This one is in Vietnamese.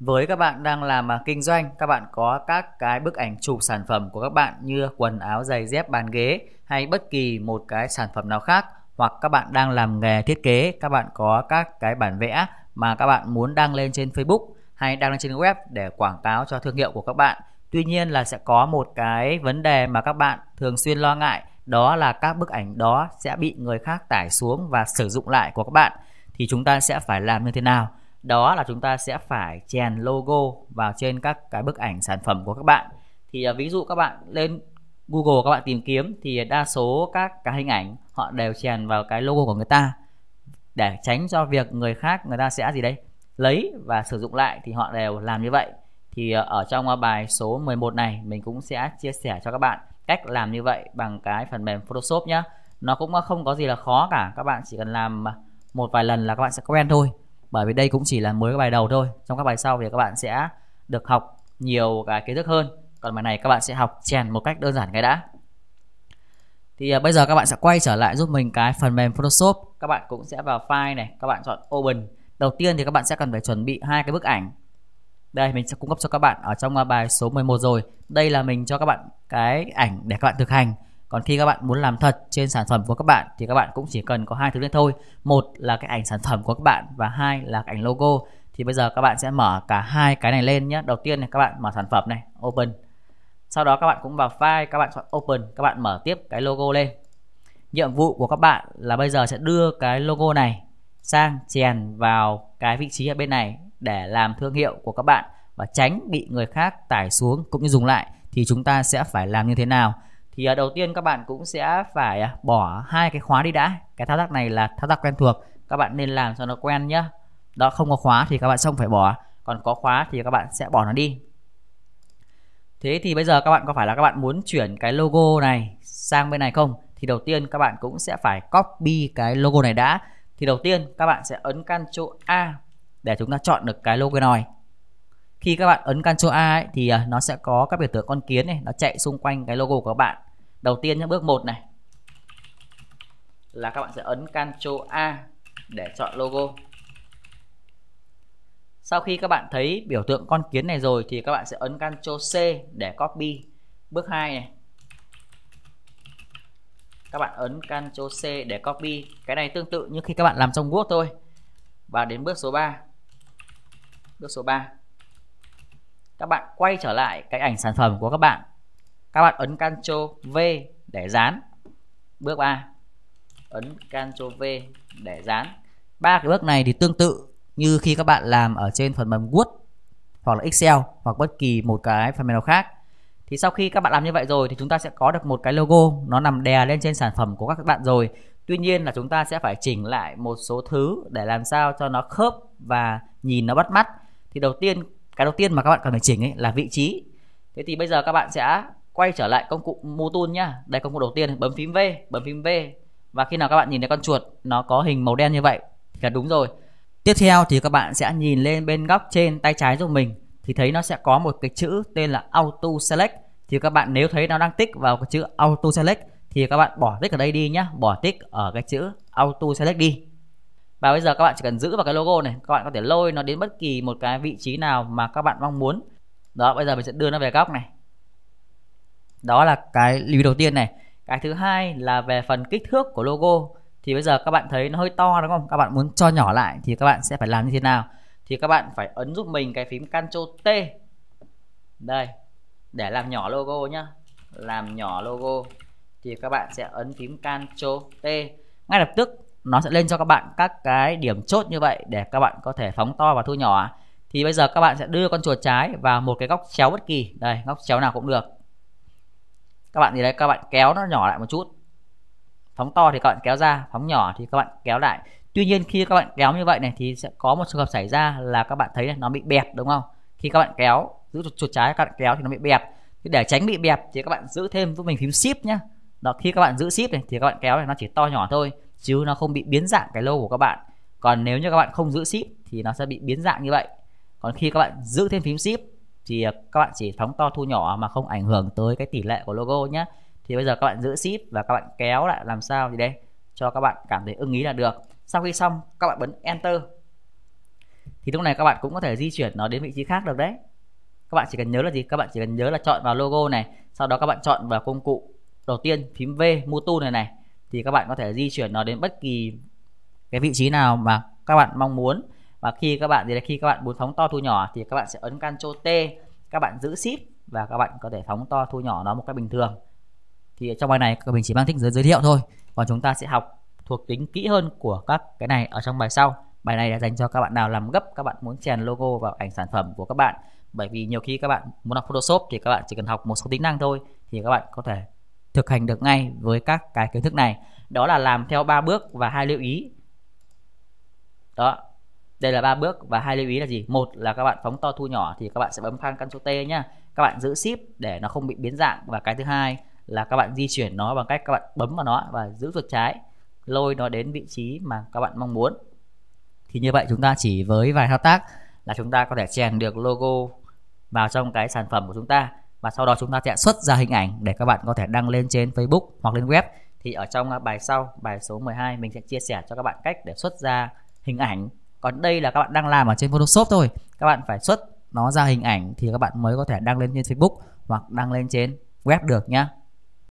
với các bạn đang làm kinh doanh các bạn có các cái bức ảnh chụp sản phẩm của các bạn như quần áo giày dép bàn ghế hay bất kỳ một cái sản phẩm nào khác hoặc các bạn đang làm nghề thiết kế các bạn có các cái bản vẽ mà các bạn muốn đăng lên trên Facebook hay đăng lên trên web để quảng cáo cho thương hiệu của các bạn tuy nhiên là sẽ có một cái vấn đề mà các bạn thường xuyên lo ngại đó là các bức ảnh đó sẽ bị người khác tải xuống và sử dụng lại của các bạn thì chúng ta sẽ phải làm như thế nào đó là chúng ta sẽ phải chèn logo vào trên các cái bức ảnh sản phẩm của các bạn thì à, ví dụ các bạn lên Google các bạn tìm kiếm thì đa số các cái hình ảnh họ đều chèn vào cái logo của người ta để tránh cho việc người khác người ta sẽ gì đấy lấy và sử dụng lại thì họ đều làm như vậy thì à, ở trong à, bài số 11 này mình cũng sẽ chia sẻ cho các bạn cách làm như vậy bằng cái phần mềm Photoshop nhá nó cũng không có gì là khó cả các bạn chỉ cần làm một vài lần là các bạn sẽ quen thôi bởi vì đây cũng chỉ là mới cái bài đầu thôi trong các bài sau thì các bạn sẽ được học nhiều cái kiến thức hơn còn bài này các bạn sẽ học chèn một cách đơn giản cái đã thì à, bây giờ các bạn sẽ quay trở lại giúp mình cái phần mềm Photoshop các bạn cũng sẽ vào file này các bạn chọn open đầu tiên thì các bạn sẽ cần phải chuẩn bị hai cái bức ảnh đây mình sẽ cung cấp cho các bạn ở trong bài số 11 rồi đây là mình cho các bạn cái ảnh để các bạn thực hành còn khi các bạn muốn làm thật trên sản phẩm của các bạn thì các bạn cũng chỉ cần có hai thứ đấy thôi một là cái ảnh sản phẩm của các bạn và hai là cái ảnh logo thì bây giờ các bạn sẽ mở cả hai cái này lên nhé đầu tiên này các bạn mở sản phẩm này open sau đó các bạn cũng vào file các bạn chọn open các bạn mở tiếp cái logo lên nhiệm vụ của các bạn là bây giờ sẽ đưa cái logo này sang chèn vào cái vị trí ở bên này để làm thương hiệu của các bạn và tránh bị người khác tải xuống cũng như dùng lại thì chúng ta sẽ phải làm như thế nào thì à, đầu tiên các bạn cũng sẽ phải à, bỏ hai cái khóa đi đã cái thao tác này là thao tác quen thuộc các bạn nên làm cho nó quen nhá đó không có khóa thì các bạn không phải bỏ còn có khóa thì các bạn sẽ bỏ nó đi thế thì bây giờ các bạn có phải là các bạn muốn chuyển cái logo này sang bên này không thì đầu tiên các bạn cũng sẽ phải copy cái logo này đã thì đầu tiên các bạn sẽ ấn chỗ A để chúng ta chọn được cái logo này khi các bạn ấn chỗ A ấy, thì à, nó sẽ có các biểu tượng con kiến này nó chạy xung quanh cái logo của các bạn đầu tiên nhé bước 1 này là các bạn sẽ ấn Ctrl A để chọn logo sau khi các bạn thấy biểu tượng con kiến này rồi thì các bạn sẽ ấn Ctrl C để copy bước 2 này các bạn ấn Ctrl C để copy cái này tương tự như khi các bạn làm trong Word thôi và đến bước số 3 bước số 3 các bạn quay trở lại cái ảnh sản phẩm của các bạn các bạn ấn Ctrl V để dán bước 3 ấn Ctrl V để dán ba cái bước này thì tương tự như khi các bạn làm ở trên phần mềm Word hoặc là Excel hoặc bất kỳ một cái phần mềm nào khác thì sau khi các bạn làm như vậy rồi thì chúng ta sẽ có được một cái logo nó nằm đè lên trên sản phẩm của các bạn rồi tuy nhiên là chúng ta sẽ phải chỉnh lại một số thứ để làm sao cho nó khớp và nhìn nó bắt mắt thì đầu tiên cái đầu tiên mà các bạn cần phải chỉnh ấy là vị trí thế thì bây giờ các bạn sẽ quay trở lại công cụ mô tool nhá đây công cụ đầu tiên bấm phím V bấm phím V và khi nào các bạn nhìn thấy con chuột nó có hình màu đen như vậy là đúng rồi tiếp theo thì các bạn sẽ nhìn lên bên góc trên tay trái của mình thì thấy nó sẽ có một cái chữ tên là auto select thì các bạn nếu thấy nó đang tích vào cái chữ auto select thì các bạn bỏ tích ở đây đi nhá bỏ tích ở cái chữ auto select đi và bây giờ các bạn chỉ cần giữ vào cái logo này các bạn có thể lôi nó đến bất kỳ một cái vị trí nào mà các bạn mong muốn đó bây giờ mình sẽ đưa nó về góc này đó là cái lưu ý đầu tiên này cái thứ hai là về phần kích thước của logo thì bây giờ các bạn thấy nó hơi to đúng không các bạn muốn cho nhỏ lại thì các bạn sẽ phải làm như thế nào thì các bạn phải ấn giúp mình cái phím Ctrl T đây để làm nhỏ logo nhá làm nhỏ logo thì các bạn sẽ ấn phím Ctrl T ngay lập tức nó sẽ lên cho các bạn các cái điểm chốt như vậy để các bạn có thể phóng to và thu nhỏ thì bây giờ các bạn sẽ đưa con chuột trái vào một cái góc chéo bất kỳ đây góc chéo nào cũng được các bạn gì đấy các bạn kéo nó nhỏ lại một chút phóng to thì các bạn kéo ra phóng nhỏ thì các bạn kéo lại tuy nhiên khi các bạn kéo như vậy này thì sẽ có một trường hợp xảy ra là các bạn thấy nó bị bẹp đúng không khi các bạn kéo giữ chuột trái các bạn kéo thì nó bị bẹp thì để tránh bị bẹp thì các bạn giữ thêm giúp mình phím ship nhá đó khi các bạn giữ ship này thì các bạn kéo này nó chỉ to nhỏ thôi chứ nó không bị biến dạng cái logo của các bạn còn nếu như các bạn không giữ ship thì nó sẽ bị biến dạng như vậy còn khi các bạn giữ thêm phím ship thì à, các bạn chỉ phóng to thu nhỏ mà không ảnh hưởng tới cái tỷ lệ của logo nhé thì bây giờ các bạn giữ ship và các bạn kéo lại làm sao gì đây cho các bạn cảm thấy ưng ý là được sau khi xong các bạn bấm enter thì lúc này các bạn cũng có thể di chuyển nó đến vị trí khác được đấy các bạn chỉ cần nhớ là gì các bạn chỉ cần nhớ là chọn vào logo này sau đó các bạn chọn vào công cụ đầu tiên phím V mua tool này này thì các bạn có thể di chuyển nó đến bất kỳ cái vị trí nào mà các bạn mong muốn và khi các bạn gì là khi các bạn muốn phóng to thu nhỏ thì các bạn sẽ ấn Ctrl T các bạn giữ shift và các bạn có thể phóng to thu nhỏ nó một cách bình thường thì trong bài này mình chỉ mang thích giới giới thiệu thôi còn chúng ta sẽ học thuộc tính kỹ hơn của các cái này ở trong bài sau bài này là dành cho các bạn nào làm gấp các bạn muốn chèn logo vào ảnh sản phẩm của các bạn bởi vì nhiều khi các bạn muốn học Photoshop thì các bạn chỉ cần học một số tính năng thôi thì các bạn có thể thực hành được ngay với các cái kiến thức này đó là làm theo ba bước và hai lưu ý đó đây là ba bước và hai lưu ý là gì một là các bạn phóng to thu nhỏ thì các bạn sẽ bấm khoan Ctrl T nhá các bạn giữ ship để nó không bị biến dạng và cái thứ hai là các bạn di chuyển nó bằng cách các bạn bấm vào nó và giữ chuột trái lôi nó đến vị trí mà các bạn mong muốn thì như vậy chúng ta chỉ với vài thao tác là chúng ta có thể chèn được logo vào trong cái sản phẩm của chúng ta và sau đó chúng ta sẽ xuất ra hình ảnh để các bạn có thể đăng lên trên Facebook hoặc lên web thì ở trong bài sau bài số 12 mình sẽ chia sẻ cho các bạn cách để xuất ra hình ảnh còn đây là các bạn đang làm ở trên Photoshop thôi các bạn phải xuất nó ra hình ảnh thì các bạn mới có thể đăng lên trên Facebook hoặc đăng lên trên web được nhé.